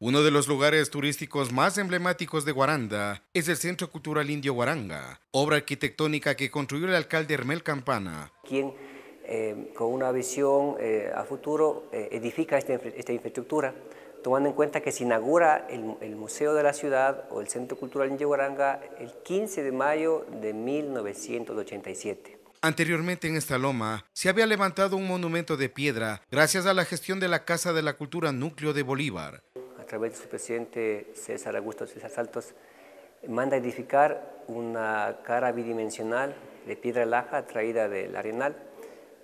Uno de los lugares turísticos más emblemáticos de Guaranda es el Centro Cultural Indio Guaranga, obra arquitectónica que construyó el alcalde Hermel Campana. Quien eh, con una visión eh, a futuro eh, edifica este esta, infraestructura, tomando en cuenta que se inaugura el, el, Museo de la Ciudad o el Centro Cultural Indio Guaranga el 15 de mayo de 1987. Anteriormente en esta loma se había levantado un monumento de piedra gracias a la gestión de la Casa de la Cultura Núcleo de Bolívar a través de su presidente César Augusto César Saltos, manda edificar una cara bidimensional de piedra laja traída del Arenal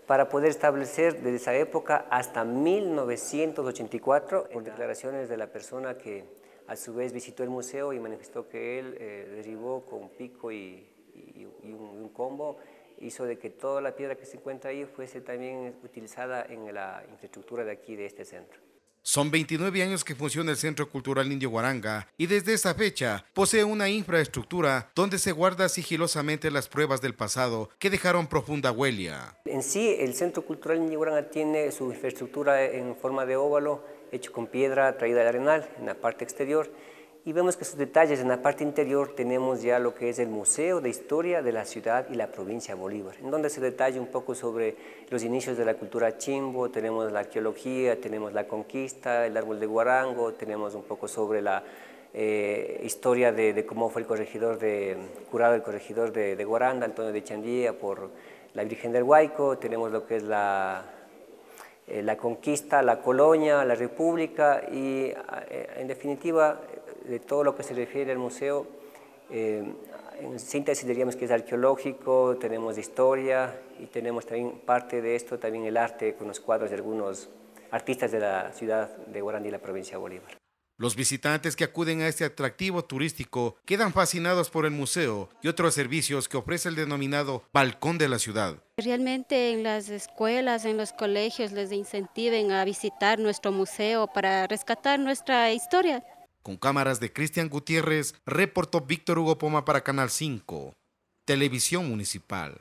para poder establecer desde esa época hasta 1984 por declaraciones de la persona que a su vez visitó el museo y manifestó que él eh, derribó con pico y, un, combo, hizo de que toda la piedra que se encuentra ahí fuese también utilizada en la infraestructura de aquí, de este centro. Son 29 años que funciona el Centro Cultural Indio Guaranga y desde esa fecha posee una infraestructura donde se guarda sigilosamente las pruebas del pasado que dejaron profunda huella. En sí, el Centro Cultural Indio Guaranga tiene su infraestructura en forma de óvalo hecho con piedra traída del arenal en la parte exterior y vemos que esos detalles en la parte interior tenemos ya lo que es el Museo de Historia de la Ciudad y la Provincia Bolívar, en donde se detalla un poco sobre los inicios de la cultura chimbo, tenemos la arqueología, tenemos la conquista, el árbol de guarango, tenemos un poco sobre la eh, historia de, cómo fue el corregidor de, curado el corregidor de, Guaranda, Antonio de Chandía, por la Virgen del Huayco, tenemos lo que es la, eh, la conquista, la colonia, la república y eh, en definitiva de todo lo que se refiere al museo, eh, en síntesis diríamos que es arqueológico, tenemos historia y tenemos también parte de esto, también el arte con los cuadros de algunos artistas de la ciudad de Guarandí, y la provincia de Bolívar. Los visitantes que acuden a este atractivo turístico quedan fascinados por el museo y otros servicios que ofrece el denominado Balcón de la Ciudad. Realmente en las escuelas, en los colegios les incentiven a visitar nuestro museo para rescatar nuestra historia con cámaras de Cristian Gutiérrez, reportó Víctor Hugo Poma para Canal 5, Televisión Municipal.